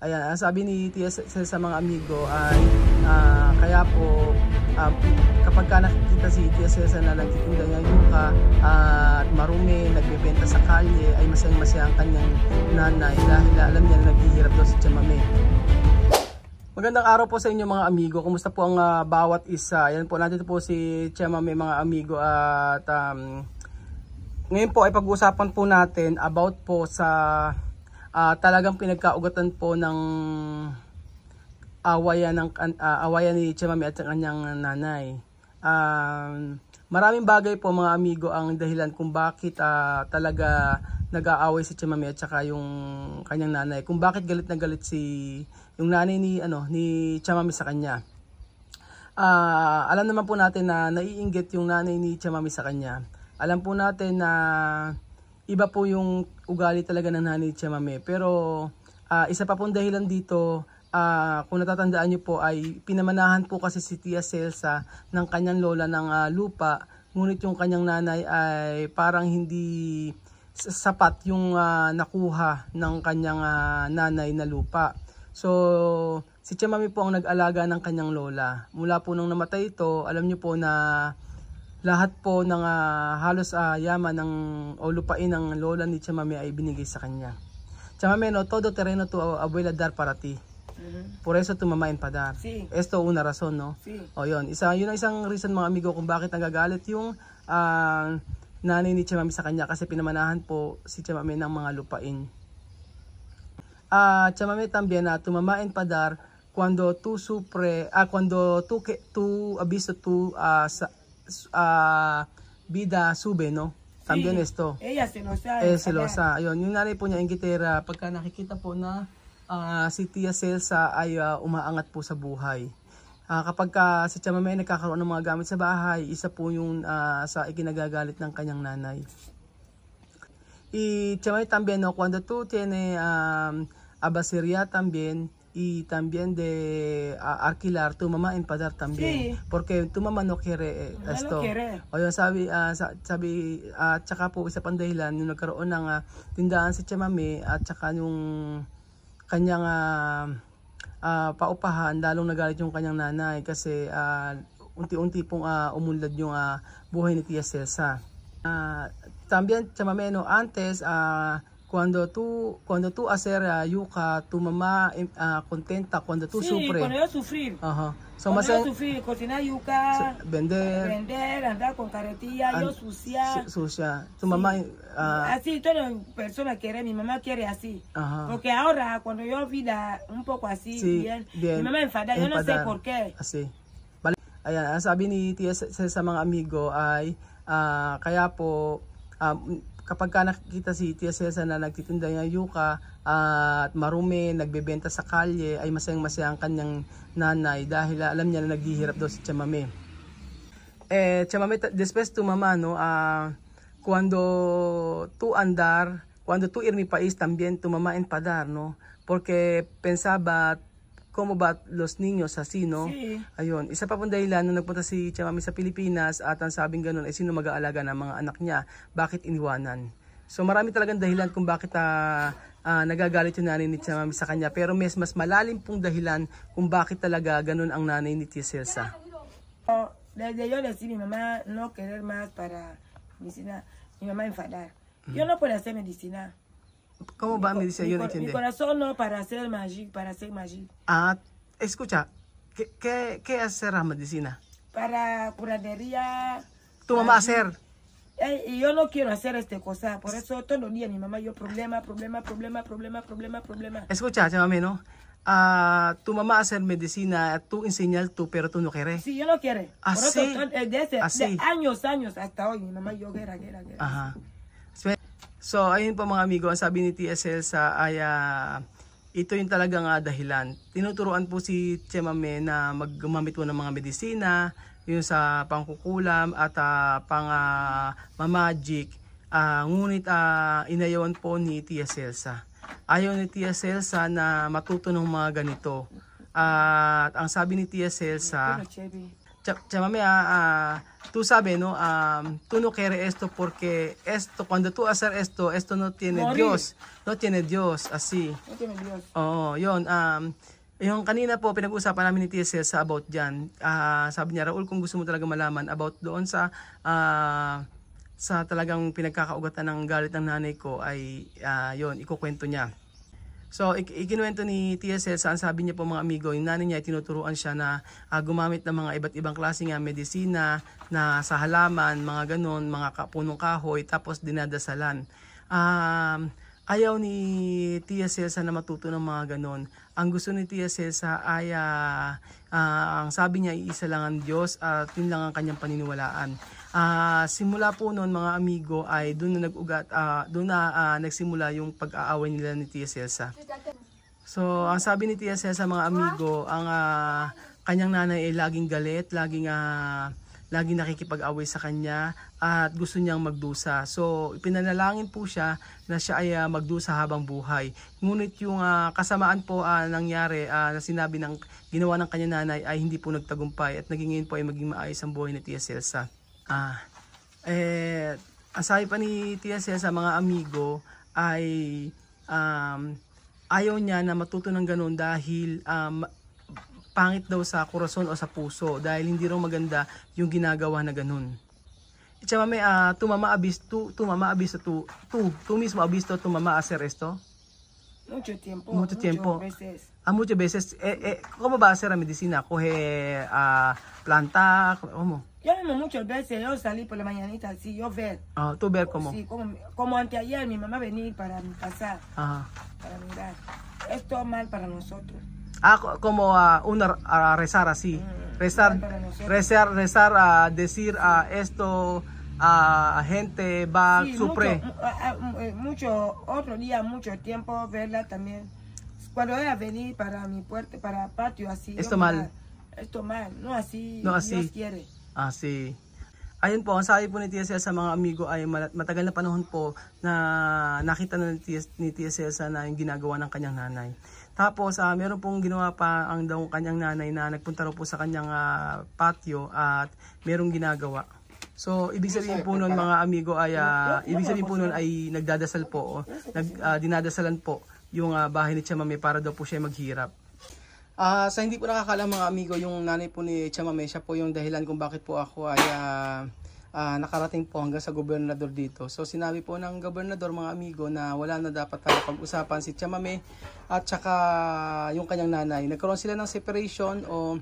Ayan, ang sabi ni TS sa mga amigo ay uh, kaya po uh, kapag ka nakikita si TSS na nagtitinda niya yuka uh, ah, at marumi, nagbebenta sa kalye ay masayang-masaya ang kanyang nanay dahil alam niya na naghihirap daw si Chamame. Magandang araw po sa inyo mga amigo. Kumusta po ang uh, bawat isa? Ayan po, nandito po si Chamame mga amigo at um, ngayon po ay pag-uusapan po natin about po sa uh, talagang pinagkaugatan po ng awayan ng uh, awayan ni Chimami at ang kanyang nanay. Um, maraming bagay po mga amigo ang dahilan kung bakit uh, talaga nag-aaway si Chimami at saka yung kanyang nanay. Kung bakit galit na galit si yung nanay ni ano ni Chimami sa kanya. Uh, alam naman po natin na naiinggit yung nanay ni Chimami sa kanya. Alam po natin na uh, iba po yung ugali talaga ng nanay Chamame. Pero uh, isa pa pong dahilan dito, uh, kung natatandaan nyo po ay pinamanahan po kasi si Tia Celsa ng kanyang lola ng uh, lupa. Ngunit yung kanyang nanay ay parang hindi sapat yung uh, nakuha ng kanyang uh, nanay na lupa. So, si Chamami po ang nag-alaga ng kanyang lola. Mula po nung namatay ito, alam nyo po na lahat po ng uh, halos uh, yaman ng, o lupain ng lola ni Chamame ay binigay sa kanya. Chamame no, todo terreno tu abuela dar para ti. Mm-hmm. Por eso tu mamá tumamain padar. Si. Esto una razón, no? Si. O yun, isa, yun ang isang reason mga amigo kung bakit nagagalit yung uh, nanay ni Chamame sa kanya kasi pinamanahan po si Chamame ng mga lupain. Ah, uh, Chamame también na tumamain padar cuando tu supre, ah, cuando tu, tu abiso tu uh, sa, uh, ah, Bida Sube, no? También sí. esto. Ella celosa. Eh, celosa. Ayun, yung nanay po niya, Ingitera, pagka nakikita po na uh, si Tia Celsa ay uh, umaangat po sa buhay. Uh, kapag ka, si Chamamay nagkakaroon ng mga gamit sa bahay, isa po yung uh, sa ikinagagalit ng kanyang nanay. Y Chamamay también, no, cuando tú tiene um, abasiria también, y también de alquilar tu mamá en Padar también. Sí. Porque tu mamá no quiere Wala eh, esto. O yun, sabi, uh, sabi, at uh, saka po isa pang dahilan, yung nagkaroon ng uh, tindahan si Chamami at saka yung kanyang uh, uh, paupahan, lalong nagalit yung kanyang nanay kasi uh, unti-unti pong uh, umunlad yung uh, buhay ni Tia Celsa. Uh, también no antes uh, cuando tú cuando tú hacer yuca tu mamá uh, contenta cuando tú sí, sufres cuando yo sufrí Ajá. So, cuando yo sufrí cocinar yuca vender vender andar con carretilla and, yo sucia sucia tu sí. mamá uh, así todas las personas quieren mi mamá quiere así Ajá. porque ahora cuando yo vida un poco así sí, bien, bien, mi mamá enfada yo no sé por qué así vale ayan sabi ni tía sa, sa mga amigo ay uh, kaya po um, kapag ka nakikita si Tia Cesa na nagtitinda ng yuka uh, at marumi, nagbebenta sa kalye, ay masayang-masaya ang kanyang nanay dahil alam niya na naghihirap daw si Chamame. Eh, Chamame, después ah, tu mamá, no, uh, cuando tú andar, cuando tu ir mi país, también tu mamá en padar, no, porque pensaba Como ba los niños sa sino? Si. Ayun, isa pa pong dahilan nung nagpunta si Chamami sa Pilipinas at ang sabing ganun ay sino mag-aalaga ng mga anak niya? Bakit iniwanan? So marami talagang dahilan kung bakit uh, uh, nagagalit yung nanay ni Chamami sa kanya. Pero mas, mas malalim pong dahilan kung bakit talaga ganun ang nanay ni Tia Celsa. Oh, desde yo le mi mamá no querer más para mi, sina, mi mamá enfadar. Yo no puedo hacer medicina. ¿Cómo va? Me dice, yo no entiendo. Mi corazón no para hacer magia, para hacer magia. Ah, escucha, ¿qué, qué, qué hacer la medicina? Para curadería. ¿Tu mamá hacer? y yo no quiero hacer esta cosa, por eso todo el día mi mamá yo problema, problema, problema, problema, problema, problema. Escucha, llámame, ¿no? Ah, tu mamá hace medicina, tú enseñas tú, pero tú no quieres. Sí, yo no quiero. Así, ah, por desde, eh, ah, años, años hasta hoy, mi mamá yo guerra, guerra, guerra. Ajá. So ayun po mga amigo, ang sabi ni TSL sa ay ah, ito yung talaga uh, ah, dahilan. Tinuturuan po si Chemame na maggumamit po ng mga medisina, yung sa pangkukulam at uh, pang uh, mamagic. Uh, ngunit uh, inayawan po ni Tia Celsa. Ayaw ni Tia Celsa na matuto ng mga ganito. Uh, at ang sabi ni Tia Celsa, llamame ah, ah, tú sabes, ¿no? Um, tú no quieres esto porque esto, cuando tú haces esto, esto no tiene Mori. Dios. No tiene Dios, así. No tiene Dios. oh, yun. Um, yung kanina po, pinag-uusapan namin ni TSL sa about dyan. Uh, sabi niya, Raul, kung gusto mo talaga malaman about doon sa, uh, sa talagang pinagkakaugatan ng galit ng nanay ko, ay uh, yun, ikukwento niya. So, ik ikinuwento ni TSL saan sabi niya po mga amigo, yung nanay niya ay tinuturuan siya na uh, gumamit ng mga iba't ibang klase nga medisina na sa halaman, mga ganun, mga ka punong kahoy, tapos dinadasalan. Um, ayaw ni Tia Celsa na matuto ng mga ganon. Ang gusto ni Tia Celsa ay uh, uh, ang sabi niya isa lang ang Diyos at uh, yun lang ang kanyang paniniwalaan. Uh, simula po noon mga amigo ay doon na nag-ugat, uh, doon na uh, nagsimula yung pag-aaway nila ni Tia Celsa. So, ang sabi ni Tia Celsa mga amigo, ang uh, kanyang nanay ay laging galit, laging uh, laging nakikipag-away sa kanya at gusto niyang magdusa. So, ipinanalangin po siya na siya ay uh, magdusa habang buhay. Ngunit yung uh, kasamaan po uh, nangyari uh, na sinabi ng ginawa ng kanyang nanay ay hindi po nagtagumpay at naging ngayon po ay maging maayos ang buhay ni Tia Celsa. Ah, eh, asay pa ni Tia sa mga amigo ay um, ayaw niya na matuto ng ganun dahil um, pangit daw sa kurason o sa puso dahil hindi raw maganda yung ginagawa na ganun. Itcha mame, uh, ah, tumama abis tu, tumama abis tu, tu, tu mismo abis to, tumama aser esto. Mucho tiempo. Mucho tiempo. Ah, muchas veces. muchas eh, veces. Eh, ¿Cómo va a hacer la medicina? ¿Coge a plantar? ¿Cómo? Yo no muchas veces, yo salí por la mañanita así, yo ver. Ah, tú ver oh, cómo. Sí, como, como anteayer mi mamá venía para mi casa, Ajá. para mirar. Esto es mal para nosotros. Ah, como a una a rezar así. Mm, rezar, rezar, rezar, a decir a ah, esto a gente, va sí, supre. Mucho, eh, mucho, otro día, mucho tiempo verla también. Cuando voy a venir para mi puerta, para patio así. Esto mal. esto mal, no así, no así. Dios quiere. Así. Ah, Ayun po, ang sabi po ni TSL sa mga amigo ay matagal na panahon po na nakita na ni TSL sa na yung ginagawa ng kanyang nanay. Tapos uh, meron pong ginawa pa ang daw kanyang nanay na nagpunta ro po sa kanyang uh, patio at merong ginagawa. So, ibig sabihin po nun mga amigo ay, uh, ibig sabihin po nun ay nagdadasal po, oh, nag, uh, ah, dinadasalan po yung uh, bahay ni Chamame para daw po siya maghirap. Uh, sa hindi po nakakaalam mga amigo, yung nanay po ni Chamame, siya po yung dahilan kung bakit po ako ay uh, uh, nakarating po hanggang sa gobernador dito. So sinabi po ng gobernador mga amigo na wala na dapat tayo pag-usapan si Chamame at saka yung kanyang nanay. Nagkaroon sila ng separation o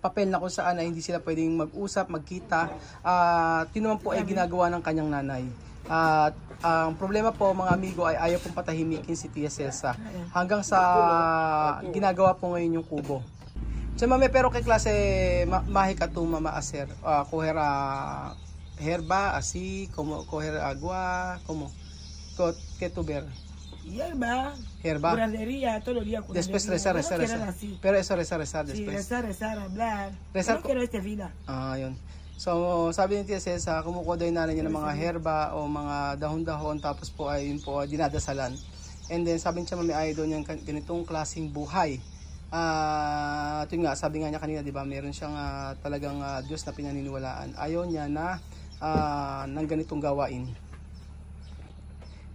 papel na kung saan na hindi sila pwedeng mag-usap, magkita. Ah, at uh, yun po ay ginagawa ng kanyang nanay. At uh, ang problema po mga amigo ay ayaw pong patahimikin si Tia Celsa hanggang sa ginagawa po ngayon yung kubo. So mami pero kay klase ma mahika to mama aser uh, coger herba así ah, como coger agua como coger tuber. Hierba. Hierba. Curandería, todos los días. Después rezar, rezar, rezar. Así. Pero eso rezar, rezar después. Sí, rezar, rezar, hablar. Rezar. Pero quiero esta vida. Ah, yun. So, sabi ni Tia Cesa, kumukoday na rin niya ng mga herba o mga dahon-dahon tapos po ay yun po dinadasalan. And then sabi niya mami idol niya ganitong klasing buhay. Ah, uh, nga, sabi nga niya kanina, 'di ba? Meron siyang uh, talagang uh, Diyos na pinaniniwalaan. Ayaw niya na uh, ng ganitong gawain.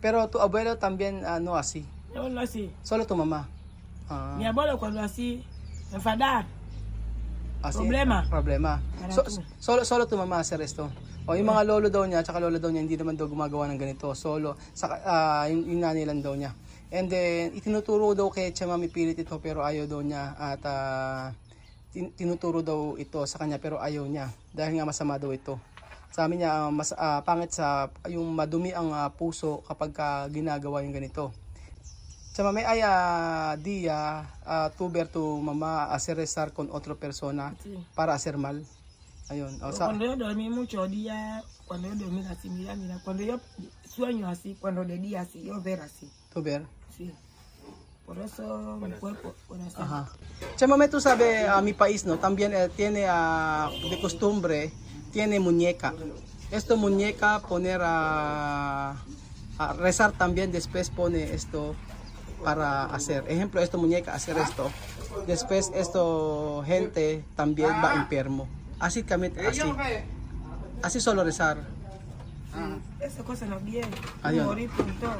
Pero tu abuelo también uh, no así lọ lọ sí. sọlọ tó mama. ní abọ́lọ̀ kò lọ sí ẹ̀fàdà. problema. problema. solo solo to mama sa resto. O oh, yung mga lolo daw niya, tsaka lolo daw niya, hindi naman daw gumagawa ng ganito. Solo, sa, uh, ah, yung, yung nanay lang daw niya. And then, itinuturo daw kay Chema mamipilit ito pero ayaw daw niya. At uh, tin tinuturo daw ito sa kanya pero ayaw niya. Dahil nga masama daw ito. Sa amin niya, uh, mas, uh, pangit sa yung madumi ang uh, puso kapag uh, ginagawa yung ganito. chamame ¿hay ay a tu ver hacer rezar con otra persona para hacer mal. Cuando yo dormí mucho día, cuando yo dormí así, mira, mira, cuando yo sueño así, cuando le día así, yo ver así. ¿Tú ver? Sí. Por eso mi cuerpo, poner. Ajá. chamame tú sabes, a mi país, ¿no? También eh, tiene ah, de costumbre, tiene muñeca. Esto muñeca poner a rezar también, después pone esto para hacer. Ejemplo, esto muñeca, hacer esto. Después, esto gente también va enfermo. Así también, así. Así solo rezar. Ah. Esa cosa no bien. Ayun.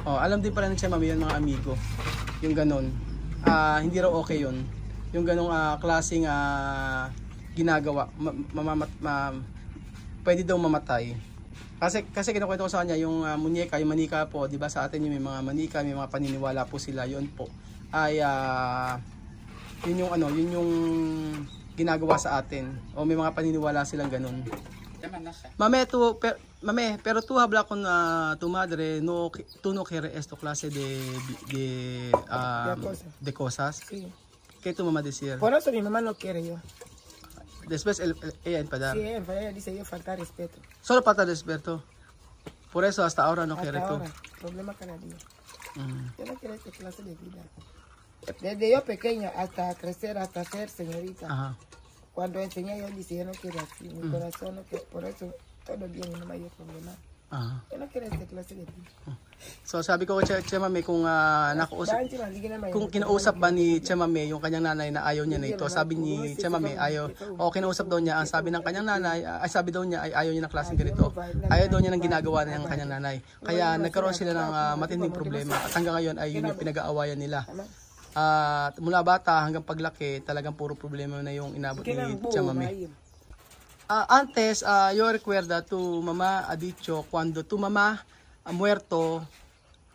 Oh, alam din pala ng siya mami yun mga amigo. Yung ganun. Ah, hindi raw okay yun. Yung ganung ah, klaseng ah, ginagawa. Ma ma ma ma pwede daw mamatay. Kasi kasi kinukuwento ko sa kanya yung uh, munyeka, yung manika po, 'di ba? Sa atin yung may mga manika, may mga paniniwala po sila 'yon po. Ay uh, yun yung ano, yun yung ginagawa sa atin. O may mga paniniwala silang ganun. Mame tu per, mame pero tu habla con uh, tu madre no tu no quieres esto clase de de um, de cosas. Sí. ¿Qué tu mamá decir? Por eso mi mamá no quiere yo. Después ella enfadar. Sí, ella dice yo falta respeto. Solo falta respeto. Por eso hasta ahora no quiere tú. Problema canadiense. Mm. Yo no quiero esta clase de vida. Desde yo pequeña hasta crecer, hasta ser señorita. Cuando enseñé yo dice yo no quiero así, mi mm. corazón no quiere. Por eso todo bien, no me hay problema. Ah. So sabi ko kay Chemame kung uh, nakausap kung kinausap ba ni Chemame yung kanyang nanay na ayaw niya nito. Sabi ni Chemame ayaw o oh, kinausap daw niya ang sabi ng kanyang nanay ay sabi daw niya ay ayaw niya ng klaseng ganito. Ayaw daw niya ng ginagawa ng kanyang nanay. Kaya nagkaroon sila ng uh, matinding problema at hanggang ngayon ay yun yung pinag-aawayan nila. At uh, ah, mula bata hanggang paglaki talagang puro problema na yung inabot ni Chemame uh, antes uh, yo recuerda tu mamá ha dicho cuando tu mamá ha muerto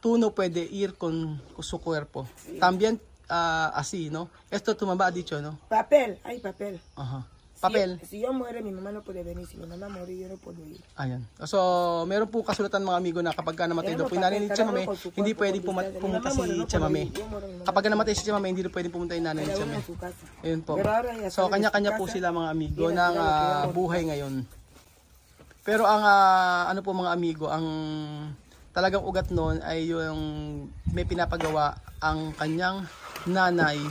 tú no puede ir con, con su cuerpo. Sí. También uh, así, ¿no? Esto tu mamá ha dicho, ¿no? Papel, hay papel. Ajá. Papel. Si, si yo muere, mi mamá no puede venir. Si mi mamá muere, yo no puedo ir. Ayan. So, meron po kasulatan mga amigo na kapag namatay daw po yung nanay ni Chamame, hindi pwedeng pum pumunta si Chamame. Kapag namatay si Chamame, hindi pwedeng pumunta yung nanay ni Chamame. Ayun po. So, kanya-kanya po sila mga amigo ng uh, buhay ngayon. Pero ang uh, ano po mga amigo, ang talagang ugat noon ay yung may pinapagawa ang kanyang nanay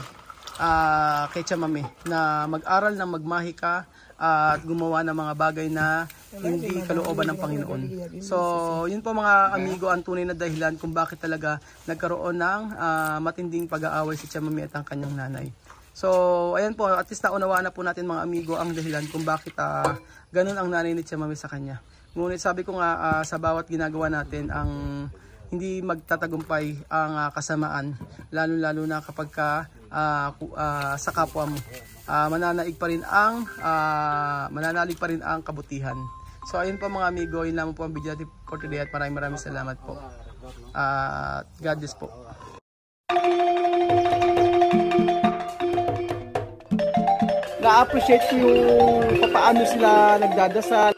uh, kay Chamame na mag-aral ng magmahi ka ah, at gumawa ng mga bagay na hindi kalooban ng Panginoon. So, yun po mga amigo ang tunay na dahilan kung bakit talaga nagkaroon ng uh, matinding pag-aaway si Chamami at ang kanyang nanay. So, ayan po, at least naunawa na po natin mga amigo ang dahilan kung bakit uh, ganun ang nanay ni Chamami sa kanya. Ngunit sabi ko nga, uh, sa bawat ginagawa natin ang hindi magtatagumpay ang uh, kasamaan, lalo-lalo na kapag ka uh, uh, sa kapwa mo. Uh, mananaig pa rin ang uh, mananalig pa rin ang kabutihan. So ayun po mga amigo, yun lamang po ang video natin for today at maraming maraming salamat po. At uh, God bless po. Na-appreciate ko yung paano sila nagdadasal.